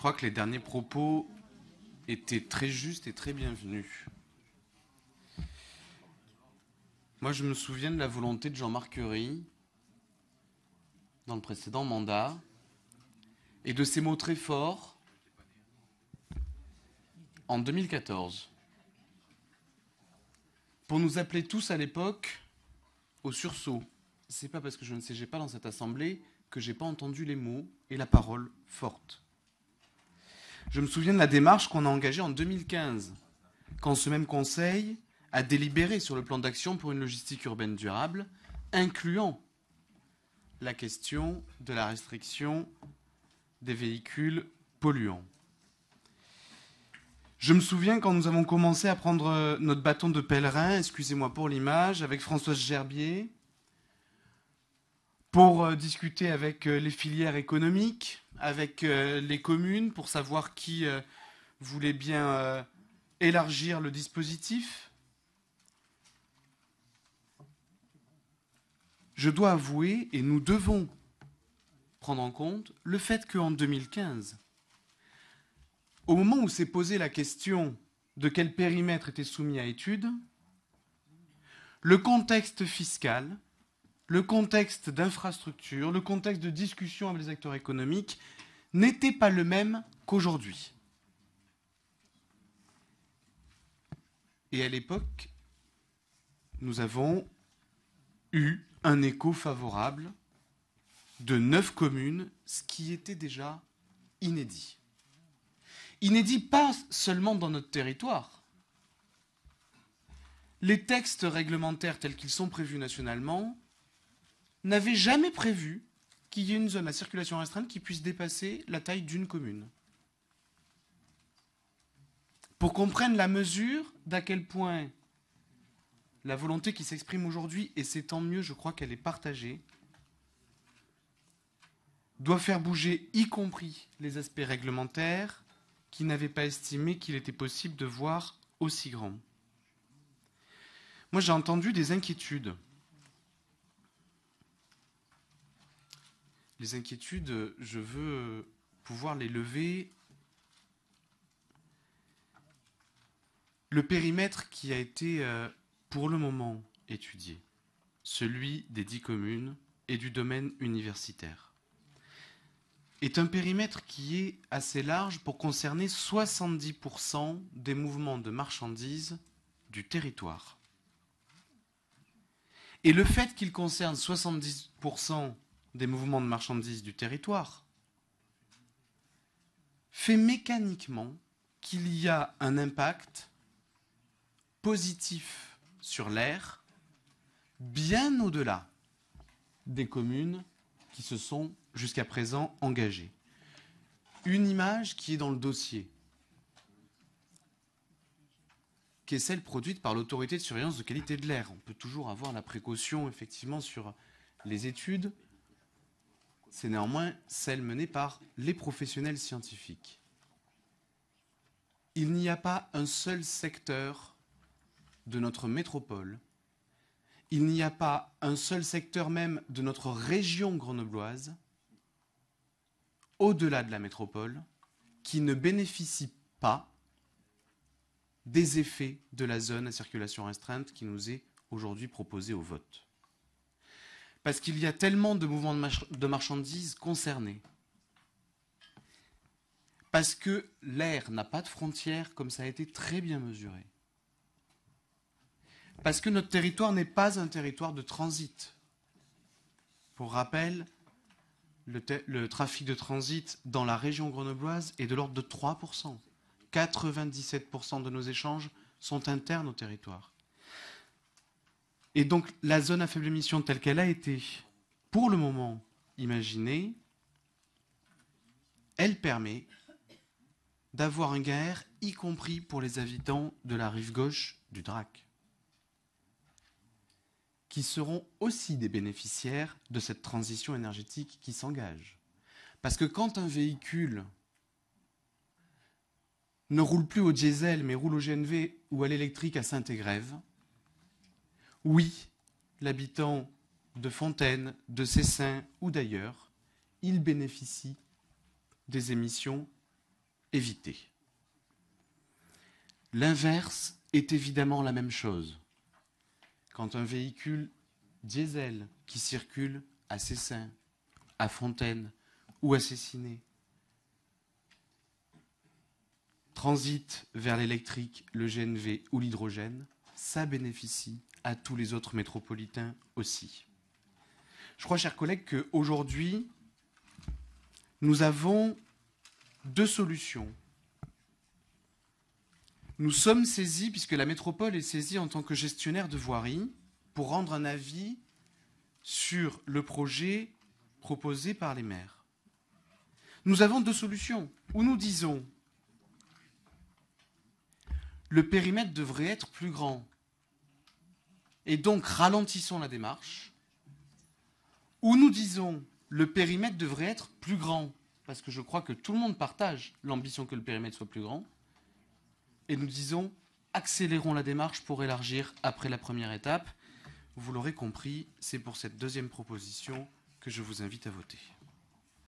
Je crois que les derniers propos étaient très justes et très bienvenus. Moi, je me souviens de la volonté de Jean-Marc Curie dans le précédent mandat et de ses mots très forts en 2014 pour nous appeler tous à l'époque au sursaut. C'est pas parce que je ne siégeais pas dans cette assemblée que j'ai pas entendu les mots et la parole forte. Je me souviens de la démarche qu'on a engagée en 2015, quand ce même Conseil a délibéré sur le plan d'action pour une logistique urbaine durable, incluant la question de la restriction des véhicules polluants. Je me souviens quand nous avons commencé à prendre euh, notre bâton de pèlerin, excusez-moi pour l'image, avec Françoise Gerbier, pour euh, discuter avec euh, les filières économiques, avec euh, les communes pour savoir qui euh, voulait bien euh, élargir le dispositif. Je dois avouer, et nous devons prendre en compte, le fait qu'en 2015, au moment où s'est posée la question de quel périmètre était soumis à étude, le contexte fiscal le contexte d'infrastructure, le contexte de discussion avec les acteurs économiques n'était pas le même qu'aujourd'hui. Et à l'époque, nous avons eu un écho favorable de neuf communes, ce qui était déjà inédit. Inédit pas seulement dans notre territoire. Les textes réglementaires tels qu'ils sont prévus nationalement n'avait jamais prévu qu'il y ait une zone à circulation restreinte qui puisse dépasser la taille d'une commune. Pour qu'on prenne la mesure d'à quel point la volonté qui s'exprime aujourd'hui, et c'est tant mieux, je crois qu'elle est partagée, doit faire bouger y compris les aspects réglementaires qui n'avaient pas estimé qu'il était possible de voir aussi grand. Moi j'ai entendu des inquiétudes les inquiétudes, je veux euh, pouvoir les lever. Le périmètre qui a été euh, pour le moment étudié, celui des dix communes et du domaine universitaire, est un périmètre qui est assez large pour concerner 70% des mouvements de marchandises du territoire. Et le fait qu'il concerne 70% des mouvements de marchandises du territoire fait mécaniquement qu'il y a un impact positif sur l'air bien au-delà des communes qui se sont jusqu'à présent engagées. Une image qui est dans le dossier, qui est celle produite par l'autorité de surveillance de qualité de l'air. On peut toujours avoir la précaution effectivement sur les études, c'est néanmoins celle menée par les professionnels scientifiques. Il n'y a pas un seul secteur de notre métropole, il n'y a pas un seul secteur même de notre région grenobloise, au-delà de la métropole, qui ne bénéficie pas des effets de la zone à circulation restreinte qui nous est aujourd'hui proposée au vote parce qu'il y a tellement de mouvements de, marchandises concernés. Parce que l'air n'a pas de frontières, comme ça a été très bien mesuré. Parce que notre territoire n'est pas un territoire de transit. Pour rappel, le, trafic de transit dans la région grenobloise est de l'ordre de 3%. 97% de nos échanges sont internes au territoire. Et donc la zone à faible émission telle qu'elle a été, pour le moment, imaginée, elle permet d'avoir un gain y compris pour les habitants de la rive gauche du Drac, qui seront aussi des bénéficiaires de cette transition énergétique qui s'engage. Parce que quand un véhicule ne roule plus au diesel mais roule au GNV ou à l'électrique à Saint-Égrève, oui, l'habitant de Fontaine, de Cessin ou d'ailleurs, il bénéficie des émissions évitées. L'inverse est évidemment la même chose. Quand un véhicule diesel qui circule à Cessin, à Fontaine ou à Cessiné transite vers l'électrique, le GNV ou l'hydrogène, ça bénéficie à tous les autres métropolitains aussi. Je crois, chers collègues, qu'aujourd'hui, nous avons deux solutions. Nous sommes saisis, puisque la métropole est saisie en tant que gestionnaire de voirie, pour rendre un avis sur le projet proposé par les maires. Nous avons deux solutions. où nous disons, le périmètre devrait être plus grand. Et donc ralentissons la démarche, ou nous disons le périmètre devrait être plus grand, parce que je crois que tout le monde partage l'ambition que le périmètre soit plus grand, et nous disons accélérons la démarche pour élargir après la première étape. Vous l'aurez compris, c'est pour cette deuxième proposition que je vous invite à voter.